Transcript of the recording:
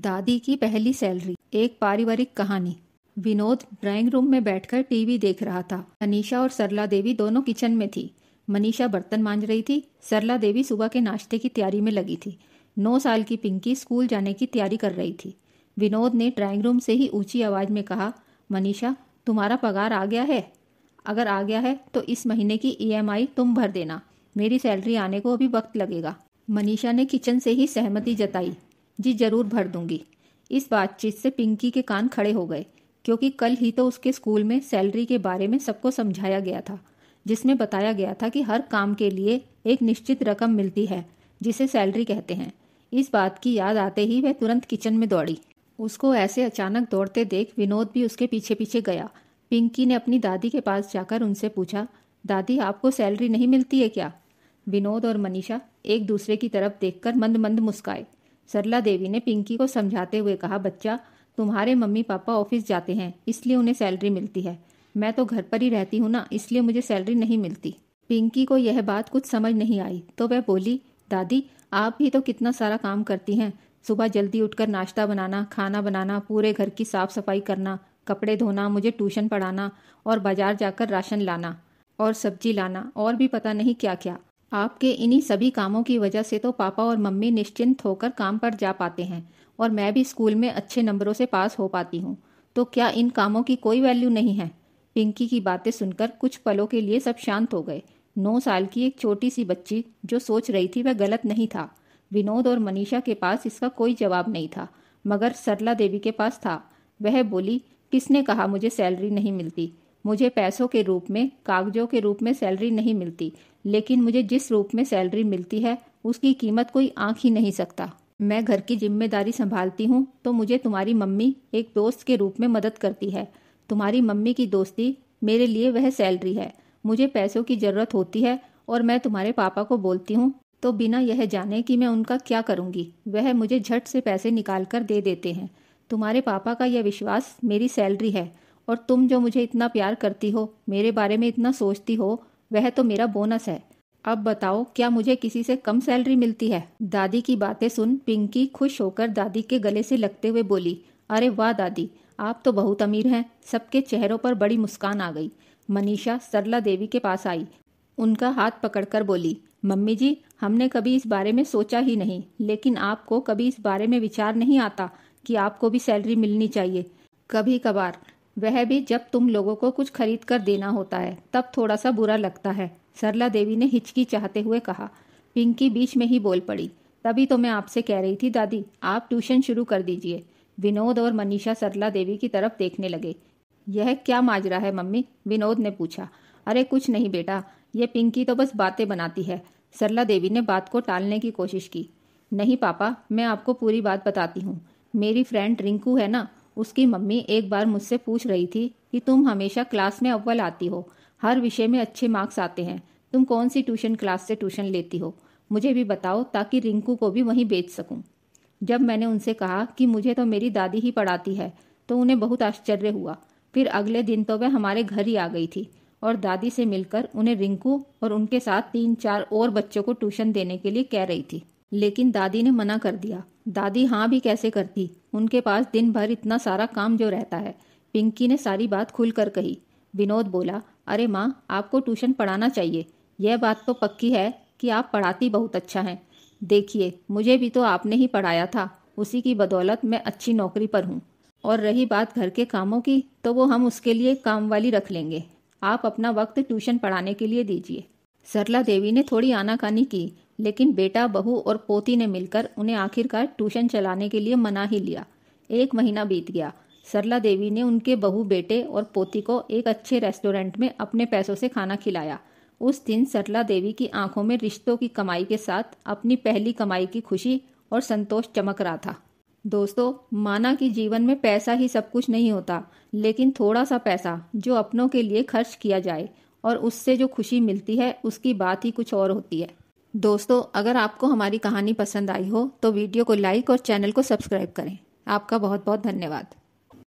दादी की पहली सैलरी एक पारिवारिक कहानी विनोद ड्राइंग रूम में बैठकर टीवी देख रहा था मनीषा और सरला देवी दोनों किचन में थी मनीषा बर्तन मांज रही थी सरला देवी सुबह के नाश्ते की तैयारी में लगी थी नौ साल की पिंकी स्कूल जाने की तैयारी कर रही थी विनोद ने ड्राइंग रूम से ही ऊंची आवाज में कहा मनीषा तुम्हारा पगार आ गया है अगर आ गया है तो इस महीने की ई तुम भर देना मेरी सैलरी आने को अभी वक्त लगेगा मनीषा ने किचन से ही सहमति जताई जी जरूर भर दूंगी इस बातचीत से पिंकी के कान खड़े हो गए क्योंकि कल ही तो उसके स्कूल में सैलरी के बारे में सबको समझाया गया था जिसमें बताया गया था कि हर काम के लिए एक निश्चित रकम मिलती है जिसे सैलरी कहते हैं इस बात की याद आते ही वह तुरंत किचन में दौड़ी उसको ऐसे अचानक दौड़ते देख विनोद भी उसके पीछे पीछे गया पिंकी ने अपनी दादी के पास जाकर उनसे पूछा दादी आपको सैलरी नहीं मिलती है क्या विनोद और मनीषा एक दूसरे की तरफ देखकर मंद मंद मुस्काए सरला देवी ने पिंकी को समझाते हुए कहा बच्चा तुम्हारे मम्मी पापा ऑफिस जाते हैं इसलिए उन्हें सैलरी मिलती है मैं तो घर पर ही रहती हूँ ना इसलिए मुझे सैलरी नहीं मिलती पिंकी को यह बात कुछ समझ नहीं आई तो वह बोली दादी आप भी तो कितना सारा काम करती हैं सुबह जल्दी उठकर नाश्ता बनाना खाना बनाना पूरे घर की साफ सफाई करना कपड़े धोना मुझे ट्यूशन पढ़ाना और बाजार जाकर राशन लाना और सब्जी लाना और भी पता नहीं क्या क्या आपके इन्हीं सभी कामों की वजह से तो पापा और मम्मी निश्चिंत होकर काम पर जा पाते हैं और मैं भी स्कूल में अच्छे नंबरों से पास हो पाती हूँ तो क्या इन कामों की कोई वैल्यू नहीं है पिंकी की बातें सुनकर कुछ पलों के लिए सब शांत हो गए नौ साल की एक छोटी सी बच्ची जो सोच रही थी वह गलत नहीं था विनोद और मनीषा के पास इसका कोई जवाब नहीं था मगर सरला देवी के पास था वह बोली किसने कहा मुझे सैलरी नहीं मिलती मुझे पैसों के रूप में कागजों के रूप में सैलरी नहीं मिलती लेकिन मुझे जिस रूप में सैलरी मिलती है उसकी कीमत कोई आंख ही नहीं सकता मैं घर की जिम्मेदारी संभालती हूँ तो मुझे तुम्हारी मम्मी एक दोस्त के रूप में मदद करती है तुम्हारी मम्मी की दोस्ती मेरे लिए वह सैलरी है मुझे पैसों की ज़रूरत होती है और मैं तुम्हारे पापा को बोलती हूँ तो बिना यह जाने कि मैं उनका क्या करूँगी वह मुझे झट से पैसे निकाल कर दे देते हैं तुम्हारे पापा का यह विश्वास मेरी सैलरी है और तुम जो मुझे इतना प्यार करती हो मेरे बारे में इतना सोचती हो वह तो मेरा बोनस है अब बताओ क्या मुझे किसी से कम सैलरी मिलती है दादी की बातें सुन पिंकी खुश होकर दादी के गले से लगते हुए बोली अरे वाह दादी आप तो बहुत अमीर हैं सबके चेहरों पर बड़ी मुस्कान आ गई मनीषा सरला देवी के पास आई उनका हाथ पकड़कर बोली मम्मी जी हमने कभी इस बारे में सोचा ही नहीं लेकिन आपको कभी इस बारे में विचार नहीं आता कि आपको भी सैलरी मिलनी चाहिए कभी कभार वह भी जब तुम लोगों को कुछ खरीद कर देना होता है तब थोड़ा सा बुरा लगता है सरला देवी ने हिचकी चाहते हुए कहा पिंकी बीच में ही बोल पड़ी तभी तो मैं आपसे कह रही थी दादी आप ट्यूशन शुरू कर दीजिए विनोद और मनीषा सरला देवी की तरफ देखने लगे यह क्या माजरा है मम्मी विनोद ने पूछा अरे कुछ नहीं बेटा ये पिंकी तो बस बातें बनाती है सरला देवी ने बात को टालने की कोशिश की नहीं पापा मैं आपको पूरी बात बताती हूँ मेरी फ्रेंड रिंकू है ना उसकी मम्मी एक बार मुझसे पूछ रही थी कि तुम हमेशा क्लास में अव्वल आती हो हर विषय में अच्छे मार्क्स आते हैं तुम कौन सी ट्यूशन क्लास से ट्यूशन लेती हो मुझे भी बताओ ताकि रिंकू को भी वहीं बेच सकूं जब मैंने उनसे कहा कि मुझे तो मेरी दादी ही पढ़ाती है तो उन्हें बहुत आश्चर्य हुआ फिर अगले दिन तो वह हमारे घर ही आ गई थी और दादी से मिलकर उन्हें रिंकू और उनके साथ तीन चार और बच्चों को ट्यूशन देने के लिए कह रही थी लेकिन दादी ने मना कर दिया दादी हाँ भी कैसे करती उनके पास दिन भर इतना सारा काम जो रहता है पिंकी ने सारी बात खुलकर कही विनोद बोला अरे माँ आपको ट्यूशन पढ़ाना चाहिए यह बात तो पक्की है कि आप पढ़ाती बहुत अच्छा हैं देखिए मुझे भी तो आपने ही पढ़ाया था उसी की बदौलत मैं अच्छी नौकरी पर हूँ और रही बात घर के कामों की तो वो हम उसके लिए काम वाली रख लेंगे आप अपना वक्त ट्यूशन पढ़ाने के लिए दीजिए सरला देवी ने थोड़ी आनाकानी की लेकिन बेटा बहू और पोती ने मिलकर उन्हें आखिरकार ट्यूशन चलाने के लिए मना ही लिया एक महीना बीत गया सरला देवी ने उनके बहू बेटे और पोती को एक अच्छे रेस्टोरेंट में अपने पैसों से खाना खिलाया उस दिन सरला देवी की आंखों में रिश्तों की कमाई के साथ अपनी पहली कमाई की खुशी और संतोष चमक रहा था दोस्तों माना कि जीवन में पैसा ही सब कुछ नहीं होता लेकिन थोड़ा सा पैसा जो अपनों के लिए खर्च किया जाए और उससे जो खुशी मिलती है उसकी बात ही कुछ और होती है दोस्तों अगर आपको हमारी कहानी पसंद आई हो तो वीडियो को लाइक और चैनल को सब्सक्राइब करें आपका बहुत बहुत धन्यवाद